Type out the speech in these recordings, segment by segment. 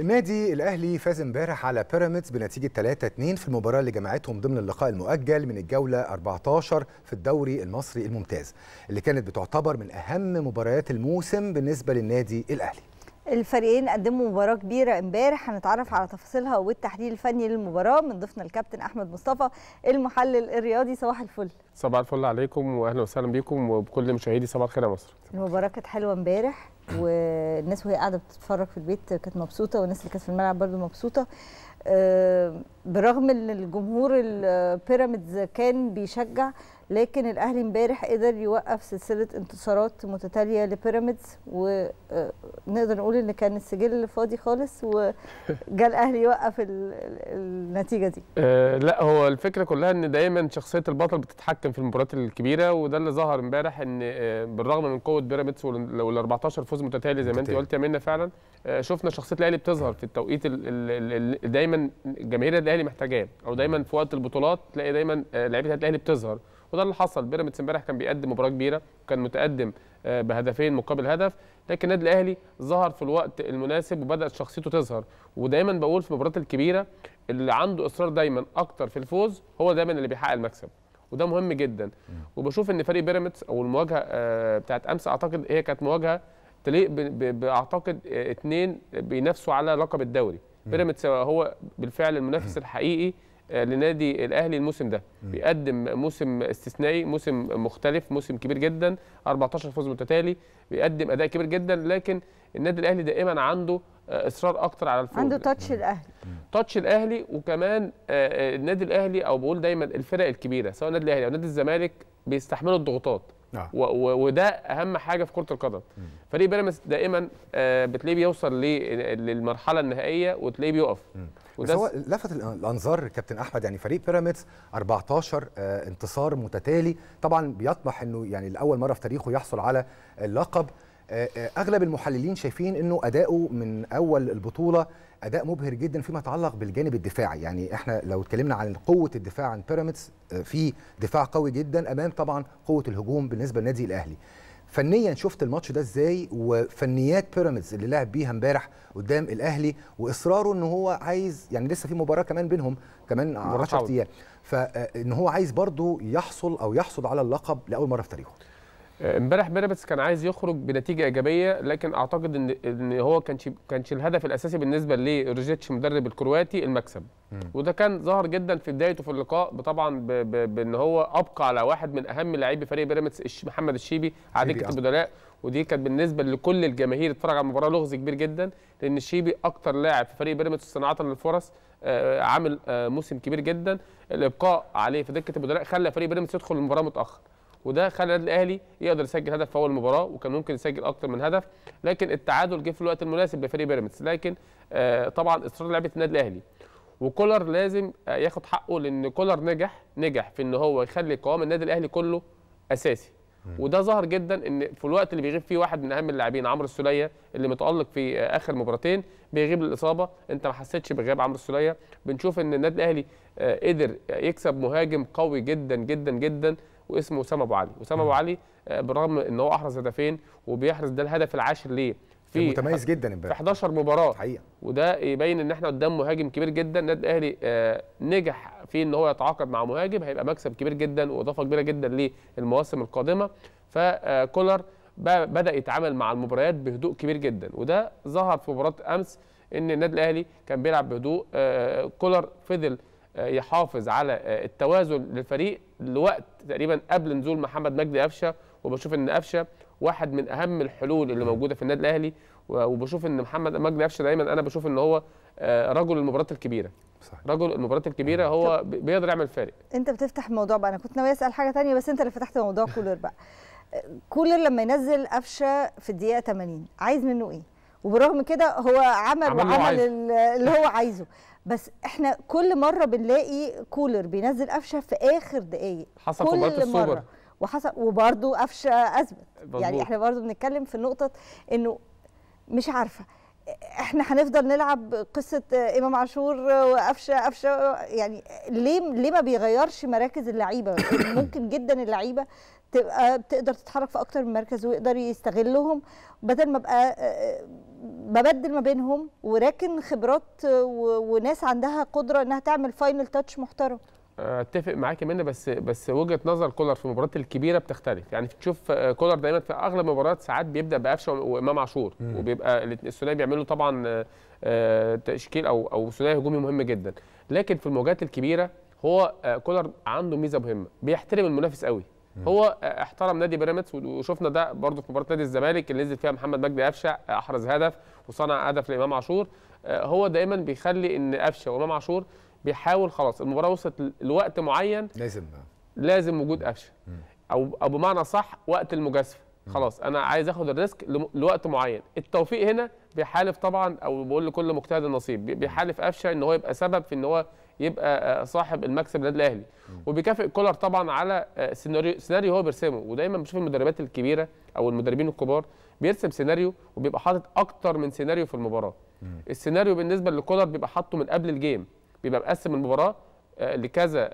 النادي الاهلي فاز امبارح على بيراميدز بنتيجه 3-2 في المباراه اللي جمعتهم ضمن اللقاء المؤجل من الجوله 14 في الدوري المصري الممتاز اللي كانت بتعتبر من اهم مباريات الموسم بالنسبه للنادي الاهلي الفريقين قدموا مباراة كبيرة امبارح هنتعرف على تفاصيلها والتحليل الفني للمباراة من ضيفنا الكابتن أحمد مصطفى المحلل الرياضي صباح الفل صباح الفل عليكم وأهلا وسهلا بيكم وبكل مشاهدي صباح الخير يا مصر المباراة كانت حلوة امبارح والناس وهي قاعده بتتفرج في البيت كانت مبسوطه والناس اللي كانت في الملعب برده مبسوطه برغم ان الجمهور البيراميدز كان بيشجع لكن الاهلي امبارح قدر يوقف سلسله انتصارات متتاليه لبيراميدز ونقدر نقول ان كان السجل فاضي خالص وجا الاهلي يوقف النتيجه دي آه لا هو الفكره كلها ان دايما شخصيه البطل بتتحكم في المباريات الكبيره وده اللي ظهر امبارح ان بالرغم من قوه بيراميدز وال 14 فوز متتالي زي ما انت قلت يا منى فعلا آه، شفنا شخصيه الاهلي بتظهر في التوقيت اللي دايما جماهير الاهلي محتاجاه او دايما في وقت البطولات تلاقي دايما آه، لعيبه الاهلي بتظهر وده اللي حصل بيراميدز امبارح كان بيقدم مباراه كبيره وكان متقدم آه، بهدفين مقابل هدف لكن النادي الاهلي ظهر في الوقت المناسب وبدات شخصيته تظهر ودايما بقول في المباريات الكبيره اللي عنده اصرار دايما اكتر في الفوز هو دايما اللي بيحقق المكسب وده مهم جدا وبشوف ان فريق بيراميدز او المواجهه بتاعت امس اعتقد هي كانت مواجهه تلاقيه بأعتقد اثنين بينافسوا على لقب الدوري بيراميدز هو بالفعل المنافس الحقيقي آه، لنادي الاهلي الموسم ده بيقدم موسم استثنائي موسم مختلف موسم كبير جدا 14 فوز متتالي بيقدم اداء كبير جدا لكن النادي الاهلي دائما عنده آه، اصرار اكتر على الفوز عنده تاتش الاهلي تاتش الاهلي وكمان آه، النادي الاهلي او بقول دايما الفرق الكبيره سواء النادي الاهلي او نادي الزمالك بيستحملوا الضغوطات نعم. وده اهم حاجه في كره القدم فريق بيراميدز دائما آه، بتلاقيه بيوصل للمرحله النهائيه وتلاقيه بيقف بس هو لفت الانظار كابتن احمد يعني فريق بيراميدز 14 آه، انتصار متتالي طبعا بيطمح انه يعني لاول مره في تاريخه يحصل على اللقب آه، اغلب المحللين شايفين انه اداؤه من اول البطوله اداء مبهر جدا فيما يتعلق بالجانب الدفاعي يعني احنا لو اتكلمنا عن قوه الدفاع عن بيراميدز آه، في دفاع قوي جدا امام طبعا قوه الهجوم بالنسبه للنادي الاهلي فنيا شفت الماتش ده ازاي وفنيات بيراميدز اللي لعب بيها امبارح قدام الاهلي واصراره ان هو عايز يعني لسه في مباراه كمان بينهم كمان 10 ايام فان هو عايز برضه يحصل او يحصد على اللقب لاول مره في تاريخه آه، امبارح بيراميدز كان عايز يخرج بنتيجه ايجابيه لكن اعتقد ان ان هو كانش كانش الهدف الاساسي بالنسبه لروجيتش مدرب الكرواتي المكسب وده كان ظهر جدا في بدايته في اللقاء طبعا بان هو ابقى على واحد من اهم لاعبي فريق بيراميدز محمد الشيبي على دكه آه. البدلاء ودي كانت بالنسبه لكل الجماهير اتفرج على المباراه لغز كبير جدا لان الشيبي اكتر لاعب في فريق بيراميدز صناعه للفرص آه، عامل موسم كبير جدا الابقاء عليه في دكه البدلاء خلى فريق بيراميدز يدخل المباراه متاخر وده خلى النادي الاهلي يقدر يسجل هدف في اول المباراه وكان ممكن يسجل اكتر من هدف لكن التعادل جه في الوقت المناسب لفريق بيراميدز لكن آه طبعا اصرار لعيبه النادي الاهلي وكولر لازم آه ياخد حقه لان كولر نجح نجح في ان هو يخلي قوام النادي الاهلي كله اساسي وده ظهر جدا ان في الوقت اللي بيغيب فيه واحد من اهم اللاعبين عمرو السوليه اللي متالق في آه، اخر مباراتين بيغيب للاصابه انت ما حسيتش بغياب عمرو السوليه بنشوف ان النادي الاهلي آه، قدر يكسب مهاجم قوي جدا جدا جدا واسمه اسامه ابو علي اسامه ابو علي آه، بالرغم ان هو احرز هدفين وبيحرز ده الهدف العاشر ليه في متميز جدا امبارح في 11 مباراه حقيقة. وده يبين ان احنا قدام مهاجم كبير جدا النادي الاهلي آه، نجح في ان هو يتعاقد مع مهاجم هيبقى مكسب كبير جدا واضافه كبيره جدا للمواسم القادمه فكولر آه، بدا يتعامل مع المباريات بهدوء كبير جدا وده ظهر في مباراه امس ان النادي الاهلي كان بيلعب بهدوء كولر فضل يحافظ على التوازن للفريق لوقت تقريبا قبل نزول محمد مجدي قفشه وبشوف ان قفشه واحد من اهم الحلول اللي موجوده في النادي الاهلي وبشوف ان محمد مجدي قفشه دايما انا بشوف ان هو آه، رجل المباريات الكبيره صحيح. رجل المباريات الكبيره هو بيقدر يعمل فارق انت بتفتح موضوع بقى انا كنت ناوي اسال حاجه ثانيه بس انت اللي فتحت موضوع كولر بقى كولر لما ينزل قفشه في الدقيقه 80 عايز منه ايه وبرغم كده هو عمل, عمل اللي هو عايزه بس احنا كل مره بنلاقي كولر بينزل قفشه في اخر دقايق حصل كل في السوبر مره وحصل وبرده قفشه اثبت يعني احنا برده بنتكلم في نقطه انه مش عارفه احنا هنفضل نلعب قصه امام عاشور وقفشه قفشه يعني ليه ليه ما بيغيرش مراكز اللعيبه ممكن جدا اللعيبه تبقى بتقدر تتحرك في اكتر من مركز ويقدر يستغلهم بدل ما ابقى آه، آه، ببدل ما بينهم وراكن خبرات وناس عندها قدره انها تعمل فاينل تاتش محترم آه، اتفق معاك يا بس بس وجهه نظر كولر في المباريات الكبيره بتختلف يعني تشوف آه، كولر دايما في اغلب المباريات ساعات بيبدا بقفشه وامام عاشور وبيبقى الثنائي بيعملوا طبعا آه، تشكيل او او ثنائي هجومي مهم جدا لكن في المواجهات الكبيره هو كولر عنده ميزه مهمه بيحترم المنافس قوي هو احترم نادي بيراميدز وشفنا ده برضه في مباراه نادي الزمالك اللي نزل فيها محمد مجدي قفشه احرز هدف وصنع هدف لامام عاشور آه، هو دايما بيخلي ان قفشه وامام عاشور بيحاول خلاص المباراه وصلت لوقت معين لازم لازم وجود قفشه او او بمعنى صح وقت المجازفه خلاص انا عايز اخد الريسك لوقت معين التوفيق هنا بيحالف طبعا او بقول لكل مجتهد النصيب بيحالف قفشه ان هو يبقى سبب في ان هو يبقى آه، آه، صاحب المكسب للنادي الاهلي وبيكافئ كولر طبعا على آه، سيناريو سيناريو هو بيرسمه ودايما بشوف المدربات الكبيره او المدربين الكبار بيرسم سيناريو وبيبقى حاطط اكتر من سيناريو في المباراه السيناريو بالنسبه لكولر بيبقى حاطه من قبل الجيم بيبقى مقسم المباراه لكذا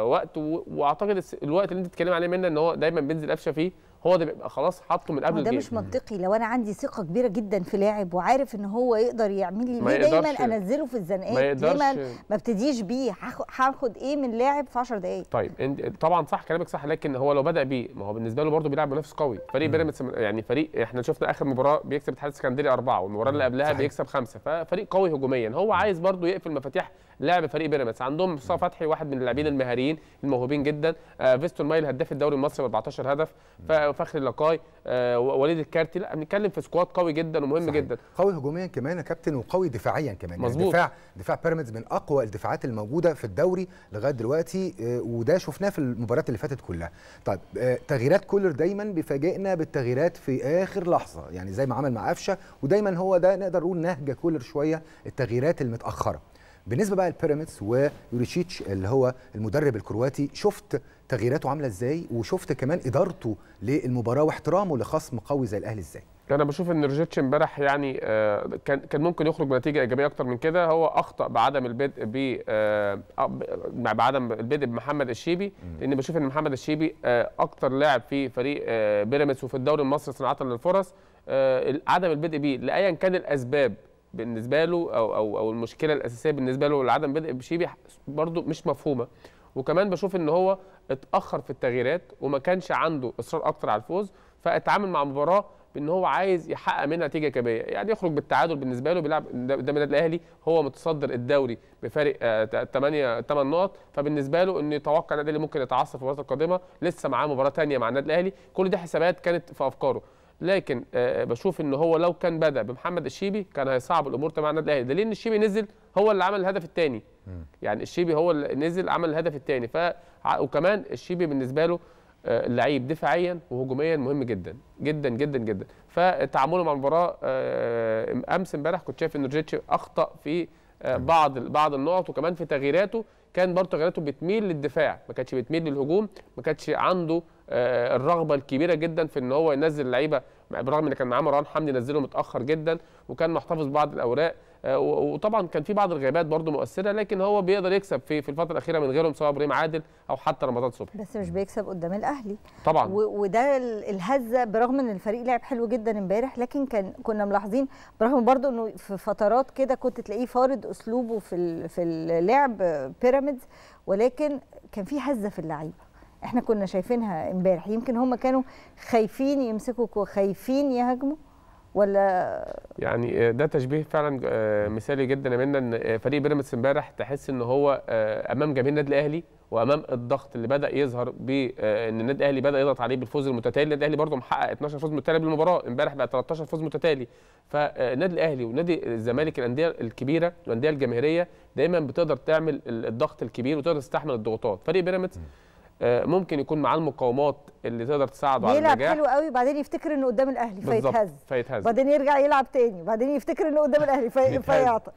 وقت واعتقد الوقت اللي انت بتتكلم عليه منه ان هو دايما بينزل قفشه فيه هو ده بيبقى خلاص حاطه من قبل ده مش منطقي لو انا عندي ثقه كبيره جدا في لاعب وعارف ان هو يقدر يعمل لي ليه دايما انزله في الزنقات ليه ما, ما ابتديش بيه هاخد ايه من لاعب في 10 دقائق طيب طبعا صح كلامك صح لكن هو لو بدا بيه ما هو بالنسبه له برده بيلعب منافس قوي فريق بيراميدز يعني فريق احنا شفنا اخر مباراه بيكسب اتحاد اسكندريه اربعه والمباراه اللي قبلها صحيح. بيكسب خمسه ففريق قوي هجوميا هو عايز برده يقفل مفاتيح لعب فريق بيراميدز عندهم مصطفى فتحي واحد من اللاعبين المهاريين الموهوبين جدا آه فيستون مايل هداف الدوري المصري ب 14 هدف فخر اللقاي آه وليد الكارتي لا بنتكلم في سكواد قوي جدا ومهم صحيح. جدا قوي هجوميا كمان يا كابتن وقوي دفاعيا كمان يعني مظبوط يعني دفاع دفاع بيراميدز من اقوى الدفاعات الموجوده في الدوري لغايه دلوقتي آه وده شفناه في المباريات اللي فاتت كلها طيب آه تغييرات كولر دايما بيفاجئنا بالتغييرات في اخر لحظه يعني زي ما عمل مع قفشه ودايما هو ده نقدر نقول نهج كولر شويه التغييرات المتاخره بالنسبه بقى لبيراميدز ويوريتشيتش اللي هو المدرب الكرواتي شفت تغييراته عامله ازاي وشفت كمان ادارته للمباراه واحترامه لخصم قوي زي الاهلي ازاي انا بشوف ان روجيتش امبارح يعني آه، كان كان ممكن يخرج بنتيجه ايجابيه اكتر من كده هو اخطا بعدم البدء ب آه، آه، بعدم البدء بمحمد الشيبي لان بشوف ان محمد الشيبي اكتر لاعب في فريق بيراميدز وفي الدوري المصري صناعه للفرص عدم البدء بيه لايا كان الاسباب بالنسبه له او او او المشكله الاساسيه بالنسبه له لعدم بدء بشيبي برضو مش مفهومه وكمان بشوف ان هو اتاخر في التغييرات وما كانش عنده اصرار اكتر على الفوز فاتعامل مع المباراه بان هو عايز يحقق منها نتيجه ايجابيه يعني يخرج بالتعادل بالنسبه له بيلعب قدام النادي الاهلي هو متصدر الدوري بفارق 8 آه، 8 نقط فبالنسبه له انه يتوقع النادي الاهلي ممكن يتعصب في المباراه القادمه لسه معاه مباراه ثانيه مع النادي الاهلي كل دي حسابات كانت في افكاره لكن آه، آه، بشوف ان هو لو كان بدا بمحمد الشيبي كان هيصعب الامور تبع النادي الاهلي دليل ان الشيبي نزل هو اللي عمل الهدف الثاني يعني الشيبي هو اللي نزل عمل الهدف الثاني ف وكمان الشيبي بالنسبه له آه، لعيب دفاعيا وهجوميا مهم جدا جدا جدا جدا فتعامله مع المباراه امس امبارح كنت شايف ان رجيتش اخطا في بعض بعض النقط وكمان في تغييراته كان برضه تغييراته بتميل للدفاع ما كانتش بتميل للهجوم ما كانتش عنده آه، الرغبه الكبيره جدا في ان هو ينزل لعيبه برغم ان كان معاه مروان حمدي نزله متاخر جدا وكان محتفظ بعض الاوراق آه، وطبعا كان في بعض الغيابات برضه مؤثره لكن هو بيقدر يكسب في في الفتره الاخيره من غيرهم سواء ابراهيم عادل او حتى رمضان صبحي بس مش بيكسب قدام الاهلي طبعا وده الهزه برغم ان الفريق لعب حلو جدا امبارح لكن كان كنا ملاحظين برغم برضه انه في فترات كده كنت تلاقيه فارض اسلوبه في في اللعب بيراميدز ولكن كان في هزه في اللعيبه احنا كنا شايفينها امبارح يمكن هم كانوا خايفين يمسكوا خايفين يهاجموا ولا يعني آه، ده تشبيه فعلا آه، مثالي جدا يا ان آه، فريق بيراميدز امبارح تحس ان هو امام جماهير النادي الاهلي وامام الضغط اللي بدا يظهر بان النادي الاهلي بدا يضغط عليه بالفوز المتتالي النادي الاهلي برضه محقق 12 فوز متتالي بالمباراه امبارح بقى 13 فوز متتالي فالنادي الاهلي ونادي الزمالك الانديه الكبيره والانديه الجماهيريه دايما بتقدر تعمل الضغط الكبير وتقدر تستحمل الضغوطات فريق بيراميدز آه، ممكن يكون معاه المقاومات اللي تقدر تساعده على النجاح يلعب حلو قوي بعدين يفتكر انه قدام الاهلي فيتهز فيتهز بعدين يرجع يلعب تاني بعدين يفتكر انه قدام الاهلي في... فيعطل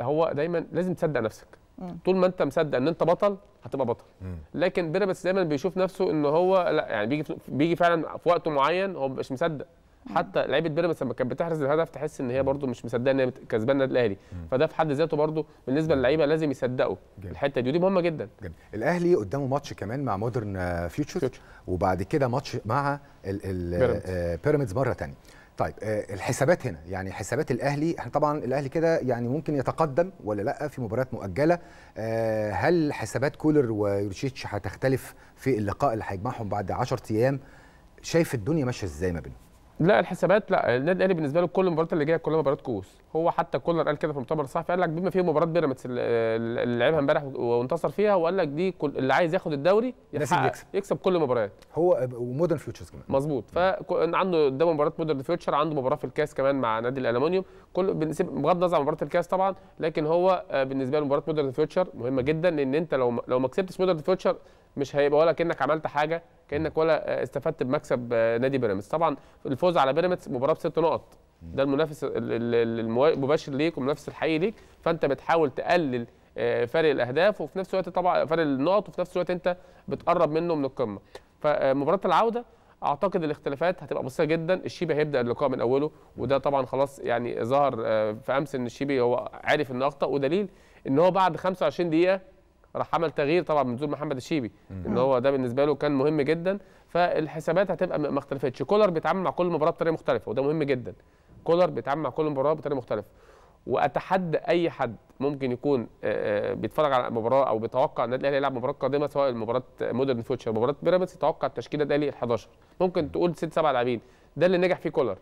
هو دايما لازم تصدق نفسك مم. طول ما انت مصدق ان انت بطل هتبقى بطل مم. لكن بيراميدز دايما بيشوف نفسه ان هو لا يعني بيجي بيجي فعلا في وقت معين هو مش مصدق حتى لعيبه بيراميدز لما كانت بتحرز الهدف تحس ان هي برده مش مصدقه ان هي كسبانه النادي الاهلي فده في حد ذاته برده بالنسبه للعيبه لازم يصدقوا الحته دي ودي مهمه جدا جميل. الاهلي قدامه ماتش كمان مع مودرن فيوتشر آه، وبعد كده ماتش مع بيراميدز آه، مره ثانيه طيب آه، الحسابات هنا يعني حسابات الاهلي احنا طبعا الاهلي كده يعني ممكن يتقدم ولا لا في مباريات مؤجله هل حسابات كولر ويورشيتش هتختلف في اللقاء اللي هيجمعهم بعد 10 ايام شايف الدنيا ماشيه ازاي ما بينهم لا الحسابات لا النادي الاهلي بالنسبه له كل المباريات اللي جايه كلها مباريات كؤوس هو حتى كولر قال كده في المؤتمر الصحفي قال لك بما فيه مباراه بيراميدز اللي لعبها امبارح وانتصر فيها وقال لك دي كل اللي عايز ياخد الدوري يكسب يكسب كل المباريات هو ومودرن فيوتشرز كمان مظبوط فعنده قدامه مباراه مودرن فيوتشر عنده مباراه في الكاس كمان مع نادي الالومنيوم كل بغض النظر عن مباراه الكاس طبعا لكن هو آه، بالنسبه له مباراه مودرن فيوتشر مهمه جدا لان انت لو لو ما كسبتش مودرن فيوتشر مش هيبقى ولا كانك عملت حاجه كانك ولا استفدت بمكسب آه، نادي بيراميدز طبعا الفوز على بيراميدز مباراه بست نقط ده المنافس المباشر ليك والمنافس الحقيقي ليك فانت بتحاول تقلل آه، فرق الاهداف وفي نفس الوقت طبعا فرق النقط وفي نفس الوقت انت بتقرب منه من القمه فمباراه آه، العوده اعتقد الاختلافات هتبقى بسيطه جدا الشيبي هيبدا اللقاء من اوله وده طبعا خلاص يعني ظهر في امس ان الشيبي هو عارف انه اخطا ودليل ان هو بعد 25 دقيقه راح عمل تغيير طبعا من نزول محمد الشيبي ان هو ده بالنسبه له كان مهم جدا فالحسابات هتبقى ما اختلفتش كولر بيتعامل مع كل مباراه بطريقه مختلفه وده مهم جدا كولر بيتعامل مع كل مباراه بطريقه مختلفه واتحدى اي حد ممكن يكون آه، آه، بيتفرج على مباراه او بيتوقع النادي الاهلي يلعب مباراه قادمه سواء مباراه مودرن فوتشر مباراه بيراميدز يتوقع التشكيله الاهلي ال11 ممكن تقول ست سبع لاعبين ده اللي نجح فيه كولر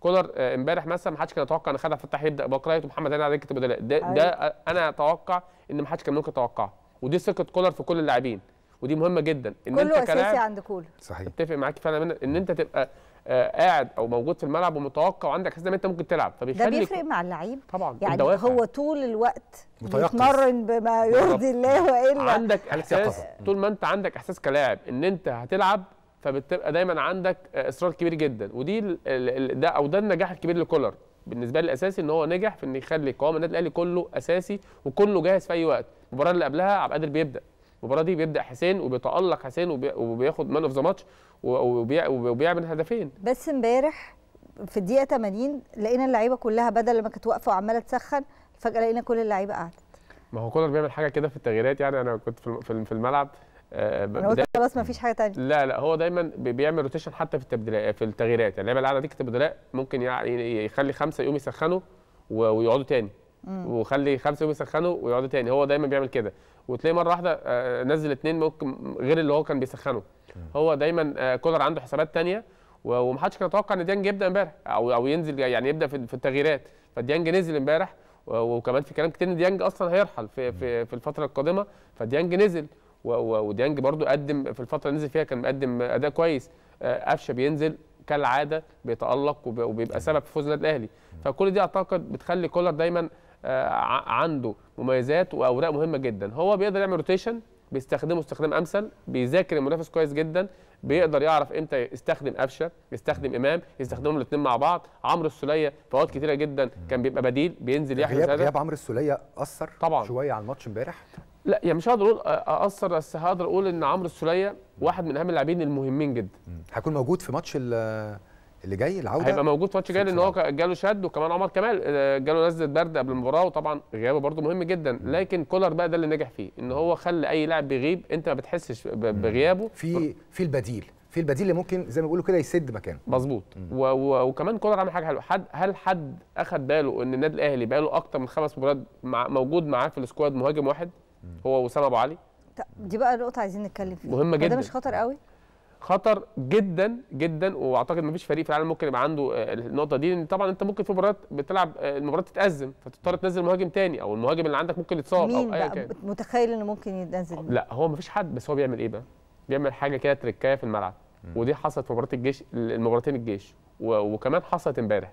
كولر آه، امبارح مثلا ما حدش كان يتوقع ان خالد فتحي يبدا بكرايت ومحمد هاني على دكه البدلاء ده, ده أيوة. انا اتوقع ان ما حدش كان ممكن يتوقعه ودي ثقه كولر في كل اللاعبين ودي مهمه جدا ان كله انت اساسي عند كولر صحيح اتفق معاك فعلا ان انت تبقى آه، قاعد او موجود في الملعب ومتوقع وعندك حاسس ان انت ممكن تلعب فبيخلي ده بيفرق مع اللعيب طبعا يعني هو طول الوقت بيتمرن بما يرضي الله والا عندك احساس طول ما انت عندك احساس كلاعب ان انت هتلعب فبتبقى دايما عندك آه، اصرار كبير جدا ودي ده او ده النجاح الكبير لكولر بالنسبه لي الاساسي ان هو نجح في ان يخلي قوام النادي الاهلي كله اساسي وكله جاهز في اي وقت المباراه اللي قبلها عبد القادر بيبدا المباراه دي بيبدا حسين وبيتالق حسين وبياخد مان اوف ذا ماتش وبيعمل هدفين بس امبارح في الدقيقه 80 لقينا اللعيبه كلها بدل ما كانت واقفه وعماله تسخن فجاه لقينا كل اللعيبه قعدت ما هو كولر بيعمل حاجه كده في التغييرات يعني انا كنت في الملعب آه، انا قلت خلاص مفيش حاجه ثانيه لا لا هو دايما بيعمل روتيشن حتى في التبديلات في التغييرات يعني اللعيبه اللي قاعده دي كانت ممكن يعني يخلي خمسه يقوم يسخنوا ويقعدوا تاني وخلي خمسه يسخنوا ويقعدوا تاني هو دايما بيعمل كده وتلاقي مره واحده آه، آه، نزل اثنين ممكن غير اللي هو كان بيسخنه هو دايما آه، كولر عنده حسابات ثانيه ومحدش كان يتوقع ان ديانج يبدا امبارح او او ينزل يعني يبدا في التغييرات فديانج نزل امبارح وكمان في كلام كتير ان ديانج اصلا هيرحل في في, في الفتره القادمه فديانج نزل وديانج برده قدم في الفتره اللي نزل فيها كان مقدم اداء كويس قفشه بينزل كالعاده بيتالق وبيبقى سبب في فوز النادي الاهلي فكل دي اعتقد بتخلي كولر دايما آه، عنده مميزات واوراق مهمه جدا هو بيقدر يعمل روتيشن بيستخدمه استخدام امثل بيذاكر المنافس كويس جدا بيقدر يعرف امتى يستخدم قفشه يستخدم امام يستخدمهم الاثنين مع بعض عمرو السوليه اوقات كتيره جدا كان بيبقى بديل بينزل يحيى سادة غياب عمرو السوليه اثر طبعا شويه على الماتش امبارح لا يعني مش هقدر اقول آه، آه، اثر بس هقدر اقول ان عمرو السوليه واحد من اهم اللاعبين المهمين جدا هيكون موجود في ماتش اللي جاي العوده هيبقى موجود ماتش جاي لان هو جاله شد وكمان عمر كمال آه، جاله نزله برد قبل المباراه وطبعا غيابه برده مهم جدا لكن كولر بقى ده اللي نجح فيه ان هو خلى اي لاعب بيغيب انت ما بتحسش بغيابه في في البديل في البديل اللي ممكن زي ما بيقولوا كده يسد مكانه مظبوط وكمان كولر عمل حاجه حلوه حد هل حد اخد باله ان النادي الاهلي بقى له اكتر من خمس مباريات مع موجود معاه في السكواد مهاجم واحد هو وسام ابو علي دي بقى نقطه عايزين نتكلم فيها مهمه جدا ده مش خطر قوي خطر جدا جدا واعتقد مفيش فريق في العالم ممكن يبقى عنده آه، النقطه دي لان طبعا انت ممكن في مباريات بتلعب آه، المباراه تتازم فتضطر تنزل مهاجم تاني او المهاجم اللي عندك ممكن يتصاب او اي كان متخيل انه ممكن ينزل لا هو مفيش حد بس هو بيعمل ايه بقى؟ بيعمل حاجه كده تركايه في الملعب م. ودي حصلت في مباراه الجيش المباراتين الجيش وكمان حصلت امبارح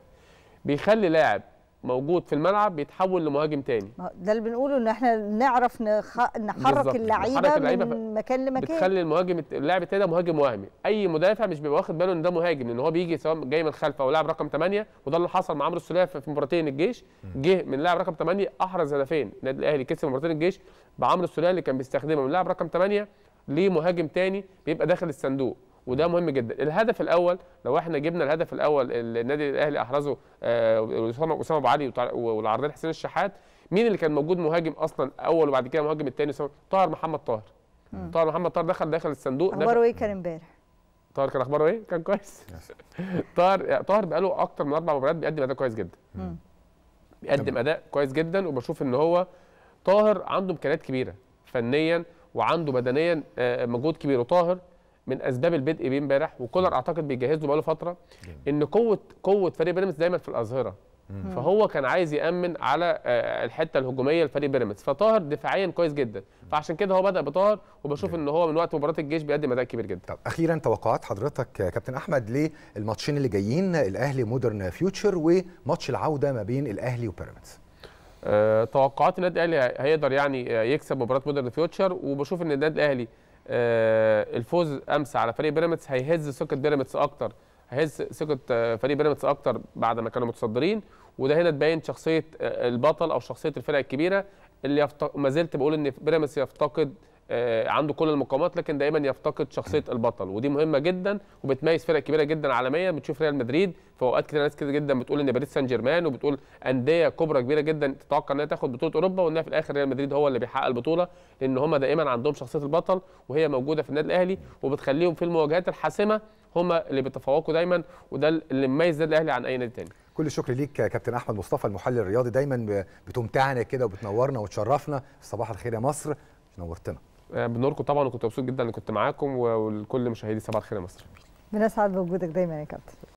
بيخلي لاعب موجود في الملعب بيتحول لمهاجم تاني ده اللي بنقوله ان احنا نعرف نخ... نحرك اللعيبه من ف... مكان لمكان بتخلي المهاجم اللاعب التاني ده مهاجم وهمي اي مدافع مش بيبقى واخد باله ان ده مهاجم لان هو بيجي سواء جاي من خلف او لاعب رقم 8 وده اللي حصل مع عمرو السوليه في مباراتين الجيش جه من لاعب رقم 8 احرز هدفين النادي الاهلي كسب مباراتين الجيش بعمرو السوليه اللي كان بيستخدمه من لاعب رقم 8 لمهاجم تاني بيبقى داخل الصندوق وده مهم جدا الهدف الاول لو احنا جبنا الهدف الاول اللي النادي الاهلي احرزه آه، اسامه اسامه ابو علي والعرضيه حسين الشحات مين اللي كان موجود مهاجم اصلا اول وبعد كده مهاجم الثاني طاهر محمد طاهر طاهر محمد طاهر دخل داخل الصندوق اخباره ايه كان امبارح طاهر كان اخباره ايه كان كويس طاهر يعني طاهر بقاله اكتر من اربع مباريات بيقدم اداء كويس جدا بيقدم اداء كويس جدا وبشوف ان هو طاهر عنده امكانيات كبيره فنيا وعنده بدنيا آه، مجهود كبير وطاهر من اسباب البدء بيه امبارح وكولر اعتقد بيجهز له بقاله فتره ان قوه قوه فريق بيراميدز دايما في الاظهره فهو كان عايز يامن على آه، الحته الهجوميه لفريق بيراميدز فطاهر دفاعيا كويس جدا فعشان كده هو بدا بطاهر وبشوف ان هو من وقت مباراه الجيش بيقدم اداء كبير جدا طب اخيرا توقعات حضرتك كابتن احمد للماتشين اللي جايين الاهلي مودرن فيوتشر وماتش العوده ما بين الاهلي وبيراميدز أه توقعات النادي الاهلي هيقدر يعني يكسب مباراه مودرن فيوتشر وبشوف ان النادي الاهلي آه، الفوز امس على فريق بيراميدز هيهز ثقه بيراميدز اكتر هيهز ثقه آه، فريق بيراميدز اكتر بعد ما كانوا متصدرين وده هنا تبين شخصيه آه، البطل او شخصيه الفرق الكبيره اللي يفت... ما زلت بقول ان بيراميدز يفتقد آه، عنده كل المقامات لكن دايما يفتقد شخصيه البطل ودي مهمه جدا وبتميز فرق كبيره جدا عالميا بتشوف ريال مدريد في اوقات كتير ناس كتير جدا بتقول ان باريس سان جيرمان وبتقول انديه كبرى كبيره جدا تتوقع انها تاخد بطوله اوروبا وانها في الاخر ريال مدريد هو اللي بيحقق البطوله لان هم دايما عندهم شخصيه البطل وهي موجوده في النادي الاهلي وبتخليهم في المواجهات الحاسمه هم اللي بيتفوقوا دايما وده اللي مميز النادي الاهلي عن اي نادي تاني كل الشكر ليك كابتن احمد مصطفى المحلل الرياضي دايما بتمتعنا كده وبتنورنا وتشرفنا صباح الخير يا مصر نورتنا آه، بنوركم طبعا وكنت مبسوط جدا ان كنت معاكم ولكل مشاهدي صباح الخير يا مصر بنسعد بوجودك دايما يا كابتن